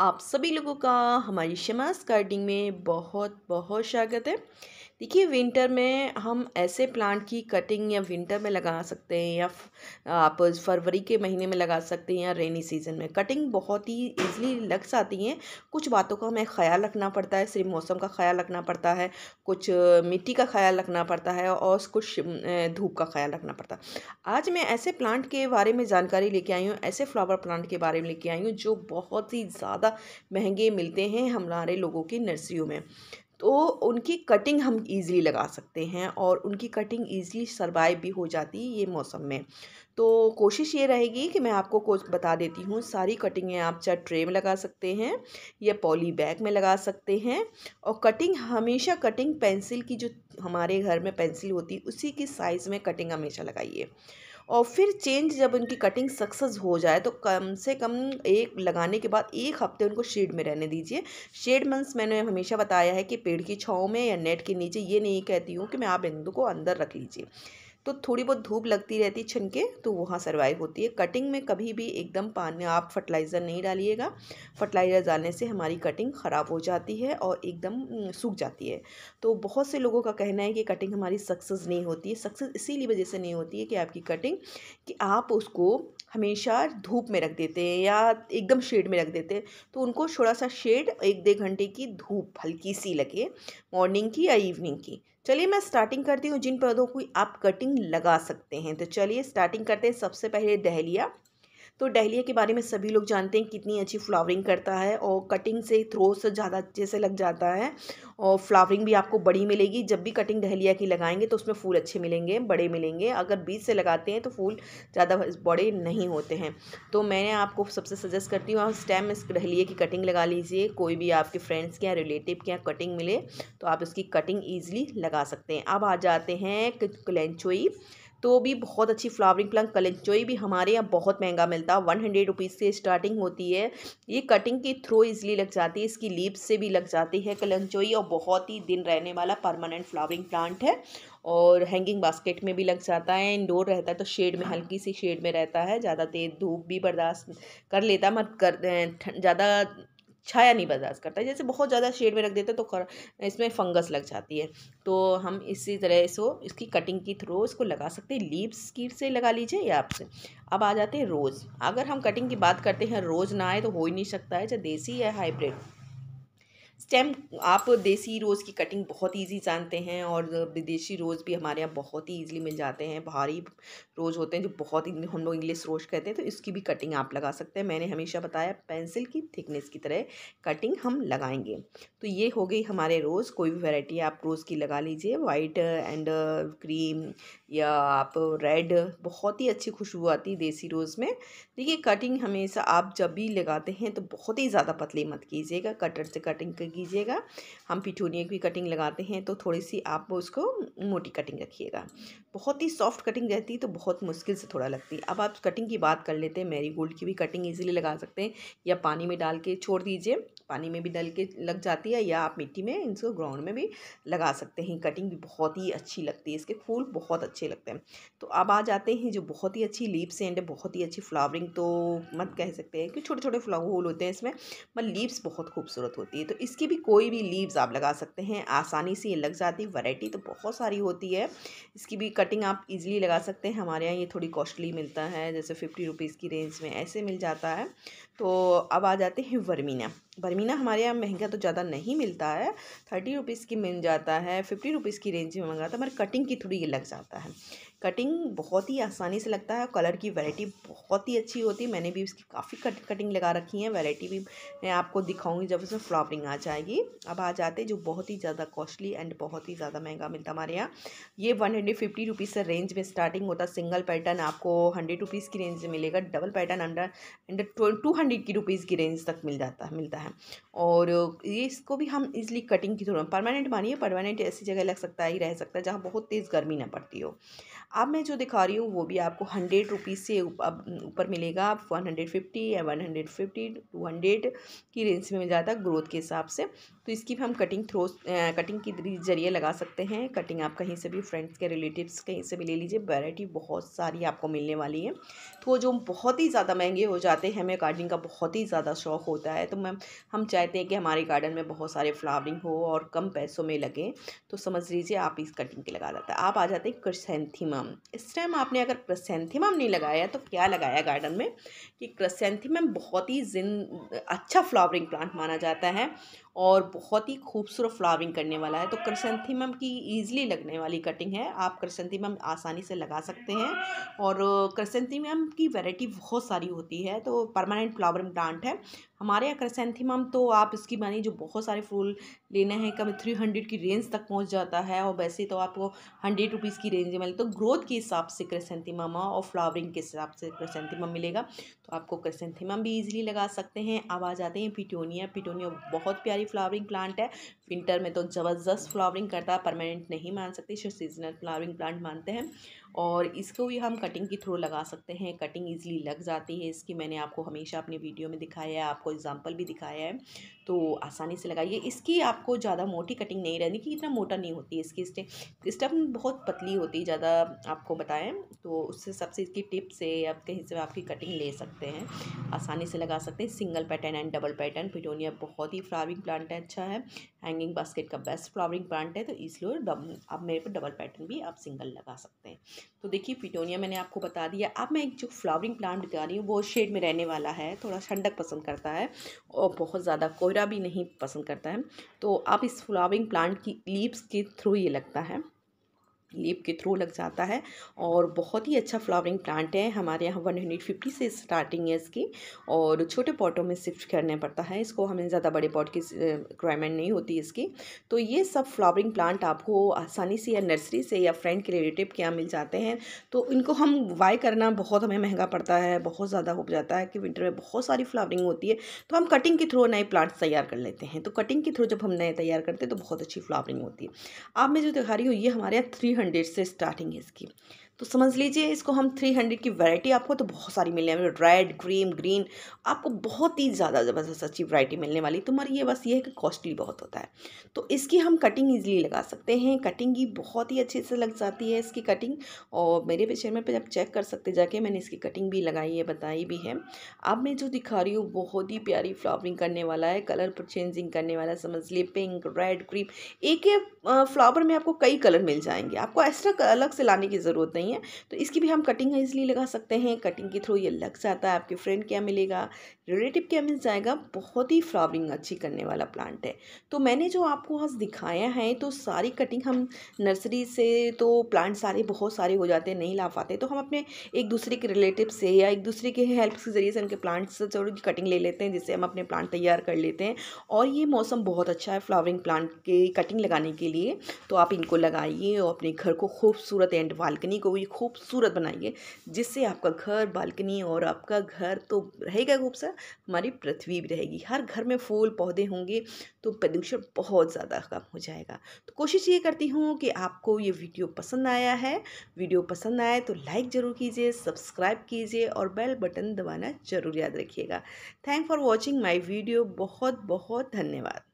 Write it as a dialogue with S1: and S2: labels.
S1: आप सभी लोगों का हमारी शमास कार्डिंग में बहुत बहुत स्वागत है देखिए विंटर में हम ऐसे प्लांट की कटिंग या विंटर में लगा सकते हैं या आप फरवरी के महीने में लगा सकते हैं या रेनी सीज़न में कटिंग बहुत ही ईजिली लग जाती हैं कुछ बातों का हमें ख्याल रखना पड़ता है सिर्फ मौसम का ख्याल रखना पड़ता है कुछ मिट्टी का ख्याल रखना पड़ता है और कुछ धूप का ख्याल रखना पड़ता है आज मैं ऐसे प्लांट के बारे में जानकारी लेके आई हूँ ऐसे फ्लावर प्लांट के बारे में लेके आई हूँ जो बहुत ही ज़्यादा महंगे मिलते हैं हमारे लोगों की नर्सरियों में तो उनकी कटिंग हम ईज़िली लगा सकते हैं और उनकी कटिंग ईज़िली सर्वाइव भी हो जाती है ये मौसम में तो कोशिश ये रहेगी कि मैं आपको कुछ बता देती हूँ सारी कटिंगें आप चाहे ट्रे में लगा सकते हैं या पॉली बैग में लगा सकते हैं और कटिंग हमेशा कटिंग पेंसिल की जो हमारे घर में पेंसिल होती है उसी की साइज़ में कटिंग हमेशा लगाइए और फिर चेंज जब उनकी कटिंग सक्सेस हो जाए तो कम से कम एक लगाने के बाद एक हफ्ते उनको शेड में रहने दीजिए शेड मंस मैंने हमेशा बताया है कि पेड़ की छाँव में या नेट के नीचे ये नहीं कहती हूँ कि मैं आप बिंदु को अंदर रख लीजिए तो थोड़ी बहुत धूप लगती रहती है के तो वहाँ सर्वाइव होती है कटिंग में कभी भी एकदम पानी आप फर्टिलाइज़र नहीं डालिएगा फर्टिलाइज़र डालने से हमारी कटिंग ख़राब हो जाती है और एकदम सूख जाती है तो बहुत से लोगों का कहना है कि कटिंग हमारी सक्सेस नहीं होती है सक्सेस इसीलिए वजह से नहीं होती है कि आपकी कटिंग कि आप उसको हमेशा धूप में रख देते हैं या एकदम शेड में रख देते हैं तो उनको थोड़ा सा शेड एक डेढ़ घंटे की धूप हल्की सी लगे मॉर्निंग की या इवनिंग की चलिए मैं स्टार्टिंग करती हूँ जिन पौधों की आप कटिंग लगा सकते हैं तो चलिए स्टार्टिंग करते हैं सबसे पहले डहलिया तो डहलिया के बारे में सभी लोग जानते हैं कितनी अच्छी फ्लावरिंग करता है और कटिंग से थ्रो से ज़्यादा अच्छे से लग जाता है और फ्लावरिंग भी आपको बड़ी मिलेगी जब भी कटिंग डहलिया की लगाएंगे तो उसमें फूल अच्छे मिलेंगे बड़े मिलेंगे अगर बीज से लगाते हैं तो फूल ज़्यादा बड़े नहीं होते हैं तो मैंने आपको सबसे सजेस्ट करती हूँ आप स्टेम इस डहलिया की कटिंग लगा लीजिए कोई भी आपके फ्रेंड्स के यहाँ रिलेटिव के यहाँ कटिंग मिले तो आप इसकी कटिंग ईजिली लगा सकते हैं अब आ जाते हैं क्लेंचोई तो भी बहुत अच्छी फ्लावरिंग प्लंग कलंचोई भी हमारे यहाँ बहुत महंगा मिलता है वन हंड्रेड रुपीज़ से स्टार्टिंग होती है ये कटिंग के थ्रो इजली लग जाती है इसकी लीप से भी लग जाती है कलंचोई और बहुत ही दिन रहने वाला परमानेंट फ्लावरिंग प्लांट है और हैंगिंग बास्केट में भी लग जाता है इंडोर रहता है तो शेड में हल्की सी शेड में रहता है ज़्यादा तेज़ धूप भी बर्दाश्त कर लेता मत कर ज़्यादा छाया नहीं बर्दाश्त करता जैसे बहुत ज़्यादा शेड में रख देते तो कर, इसमें फंगस लग जाती है तो हम इसी तरह इसको इसकी कटिंग की थ्रू इसको लगा सकते हैं लीव्स की से लगा लीजिए या आपसे अब आ जाते हैं रोज़ अगर हम कटिंग की बात करते हैं रोज़ ना आए तो हो ही नहीं सकता है चाहे देसी या हाइब्रिड स्टेम आप देसी रोज़ की कटिंग बहुत ईजी जानते हैं और विदेशी रोज़ भी हमारे यहाँ बहुत ही ईजिली मिल जाते हैं भारी रोज़ होते हैं जो बहुत ही हम लोग इंग्लिश रोज़ कहते हैं तो इसकी भी कटिंग आप लगा सकते हैं मैंने हमेशा बताया पेंसिल की थिकनेस की तरह कटिंग हम लगाएंगे तो ये हो गई हमारे रोज़ कोई भी वेराइटी आप रोज़ की लगा लीजिए वाइट एंड क्रीम या आप रेड बहुत ही अच्छी खुशबू आती है देसी रोज़ में देखिए कटिंग हमेशा आप जब भी लगाते हैं तो बहुत ही ज़्यादा पतली मत कीजिएगा कटर से कटिंग कीजिएगा हम पिठोनिया की कटिंग लगाते हैं तो थोड़ी सी आप उसको मोटी कटिंग रखिएगा बहुत ही सॉफ्ट कटिंग रहती है तो बहुत मुश्किल से थोड़ा लगती है अब आप कटिंग की बात कर लेते हैं मेरी की भी कटिंग ईजिली लगा सकते हैं या पानी में डाल के छोड़ दीजिए पानी में भी डल के लग जाती है या आप मिट्टी में इनको ग्राउंड में भी लगा सकते हैं कटिंग भी बहुत ही अच्छी लगती है इसके फूल बहुत अच्छे लगते हैं तो अब आ जाते हैं जो बहुत ही अच्छी लीप्स एंड बहुत ही अच्छी फ्लावरिंग तो मत कह सकते हैं कि छोटे छोटे फूल होते हैं इसमें मतलब लीव्स बहुत खूबसूरत होती है तो इसकी भी कोई भी लीव्स आप लगा सकते हैं आसानी से ये लग जाती है वैरायटी तो बहुत सारी होती है इसकी भी कटिंग आप इजीली लगा सकते हैं हमारे यहाँ ये थोड़ी कॉस्टली मिलता है जैसे फिफ्टी रुपीज़ की रेंज में ऐसे मिल जाता है तो अब आ जाते हैं वर्मीना बरमीना हमारे यहाँ महंगा तो ज़्यादा नहीं मिलता है थर्टी रुपीज़ की मिल जाता है फिफ्टी रुपीज़ की रेंज में मंगाता है मगर कटिंग की थोड़ी ये लग जाता है कटिंग बहुत ही आसानी से लगता है कलर की वैरायटी बहुत ही अच्छी होती है मैंने भी इसकी काफ़ी कट कटिंग लगा रखी है वैरायटी भी मैं आपको दिखाऊंगी जब इसमें फ्लावरिंग आ जाएगी अब आ जाते जो बहुत ही ज़्यादा कॉस्टली एंड बहुत ही ज़्यादा महंगा मिलता हमारे यहाँ ये वन हंड्रेड फिफ्टी रुपीज़ से रेंज में स्टार्टिंग होता सिंगल पैटर्न आपको हंड्रेड रुपीज़ की रेंज में मिलेगा double pattern under under two hundred की रुपीज़ की रेंज तक मिल जाता है मिलता है और ये इसको भी हम इजिली कटिंग की थ्रू परमानेंट मानिए परमानेंट ऐसी जगह लग सकता है ही रह सकता है जहाँ बहुत तेज़ गर्मी ना पड़ती हो अब मैं जो दिखा रही हूँ वो भी आपको हंड्रेड रुपीज़ से ऊपर मिलेगा आप वन हंड्रेड फिफ्टी या one hundred fifty two hundred की रेंज में मिल जाता है ग्रोथ के हिसाब से तो इसकी भी हम कटिंग थ्रो कटिंग के जरिए लगा सकते हैं कटिंग आप कहीं से भी फ्रेंड्स के रिलेटिव्स कहीं से भी ले लीजिए वैरायटी बहुत सारी आपको मिलने वाली है तो जो बहुत ही ज़्यादा महंगे हो जाते हैं हमें गार्डनिंग का बहुत ही ज़्यादा शौक होता है तो मैम हम चाहते हैं कि हमारे गार्डन में बहुत सारे फ्लावरिंग हो और कम पैसों में लगें तो समझ लीजिए आप इस कटिंग के लगा जाता है आप आ जाते हैं क्रिसेंथीमा क्रसेंथिमम इस टाइम आपने अगर क्रसेंथिमम नहीं लगाया तो क्या लगाया गार्डन में कि क्रसेंथिमम बहुत ही जिन अच्छा फ्लावरिंग प्लांट माना जाता है और बहुत ही खूबसूरत फ्लावरिंग करने वाला है तो करसंथीमम की ईजिली लगने वाली कटिंग है आप करसंथीमम आसानी से लगा सकते हैं और क्रसेंथीम की वैरायटी बहुत सारी होती है तो परमानेंट फ्लावरिंग प्लांट है हमारे यहाँ करसेंथीमम तो आप इसकी मानी जो बहुत सारे फूल लेने हैं कभी थ्री हंड्रेड की रेंज तक पहुँच जाता है और वैसे तो आपको हंड्रेड रुपीज़ की रेंज मिले तो ग्रोथ के हिसाब से क्रेसेंथीमम और फ्लावरिंग के हिसाब से क्रेसेंथीमम मिलेगा तो आपको क्रेसेंथीमम भी ईजिली लगा सकते हैं अब आ जाते हैं पिटोनिया पिटोनिया बहुत प्यारी वाली फ्लावरिंग प्लांट है विंटर में तो ज़बरदस्त फ्लावरिंग करता है परमानेंट नहीं मान सकते इसे सीजनल फ्लावरिंग प्लांट मानते हैं और इसको भी हम कटिंग के थ्रू लगा सकते हैं कटिंग ईजिली लग जाती है इसकी मैंने आपको हमेशा अपने वीडियो में दिखाया है आपको एग्जाम्पल भी दिखाया है तो आसानी से लगाइए इसकी आपको ज़्यादा मोटी कटिंग नहीं रहनी कि इतना मोटा नहीं होती है इसकी स्टम बहुत पतली होती है ज़्यादा आपको बताएं तो उससे सबसे इसकी टिप से आप कहीं से आपकी कटिंग ले सकते हैं आसानी से लगा सकते हैं single pattern and double pattern petunia बहुत ही फ्लावरिंग प्लांट है अच्छा है हैंगिंग बास्केट का बेस्ट फ्लावरिंग प्लांट है तो इसलिए आप मेरे पर डबल पैटर्न भी आप सिंगल लगा सकते हैं तो देखिए पिटोनिया मैंने आपको बता दिया अब मैं एक जो फ्लावरिंग प्लांट बता रही हूँ वो शेड में रहने वाला है थोड़ा ठंडक पसंद करता है और बहुत ज़्यादा कोहरा भी नहीं पसंद करता है तो आप इस फ्लावरिंग प्लांट की लीव्स के थ्रू ये लगता है लीप के थ्रू लग जाता है और बहुत ही अच्छा फ्लावरिंग प्लांट है हमारे यहाँ वन हंड्रेड फिफ्टी से स्टार्टिंग है इसकी और छोटे पॉटों में शिफ्ट करने पड़ता है इसको हमें ज़्यादा बड़े पॉट की रिक्वायरमेंट नहीं होती इसकी तो ये सब फ्लावरिंग प्लांट आपको आसानी से या नर्सरी से या फ्रेंड के रिलेटिव के यहाँ मिल जाते हैं तो इनको हम वाई करना बहुत हमें महंगा पड़ता है बहुत ज़्यादा हो जाता है कि विंटर में बहुत सारी फ्लावरिंग होती है तो हम कटिंग के थ्रू नए प्लांट्स तैयार कर लेते हैं तो कटिंग के थ्रू जब हम नए तैयार करते हैं तो बहुत अच्छी फ्लावरिंग होती है आप मैं जो दिखा रही हूँ ये हमारे यहाँ थ्री हंड्रेड से स्टार्टिंग है इसकी तो समझ लीजिए इसको हम थ्री हंड्रेड की वैरायटी आपको तो बहुत सारी मिलने वाली रेड क्रीम ग्रीन आपको बहुत ही ज़्यादा ज़बरदस्त अच्छी वैरायटी मिलने वाली तो मगर ये बस ये है कि कॉस्टली बहुत होता है तो इसकी हम कटिंग ईजिली लगा सकते हैं कटिंग ही बहुत ही अच्छे से लग जाती है इसकी कटिंग और मेरे पे में पर आप चेक कर सकते जाके मैंने इसकी कटिंग भी लगाई है बताई भी है अब मैं जो दिखा रही हूँ बहुत ही प्यारी फ्लावरिंग करने वाला है कलर पर चेंजिंग करने वाला है समझ लिए पिंक रेड क्रीम एक फ्लावर में आपको कई कलर मिल जाएंगे आपको एक्स्ट्रा अलग से लाने की ज़रूरत नहीं है है तो इसकी भी हम कटिंग ईजिली लगा सकते हैं कटिंग के थ्रू ये लग जाता है आपके फ्रेंड क्या मिलेगा रिलेटिव क्या मिल जाएगा बहुत ही फ्लावरिंग अच्छी करने वाला प्लांट है तो मैंने जो आपको आज दिखाया है तो सारी कटिंग हम नर्सरी से तो प्लांट सारे बहुत सारे हो जाते हैं नहीं ला पाते तो हम अपने एक दूसरे के रिलेटिव से या एक दूसरे के हेल्प के ज़रिए से उनके प्लांट्स से कटिंग ले लेते हैं जिससे हम अपने प्लांट तैयार कर लेते हैं और ये मौसम बहुत अच्छा है फ्लावरिंग प्लांट के कटिंग लगाने के लिए तो आप इनको लगाइए और अपने घर को खूबसूरत एंड बालकनी को भी ये खूबसूरत बनाइए जिससे आपका घर बालकनी और आपका घर तो रहेगा खूब सा हमारी पृथ्वी भी रहेगी हर घर में फूल पौधे होंगे तो प्रदूषण बहुत ज़्यादा कम हो जाएगा तो कोशिश ये करती हूँ कि आपको ये वीडियो पसंद आया है वीडियो पसंद आए तो लाइक ज़रूर कीजिए सब्सक्राइब कीजिए और बेल बटन दबाना ज़रूर याद रखिएगा thank for watching my video बहुत बहुत धन्यवाद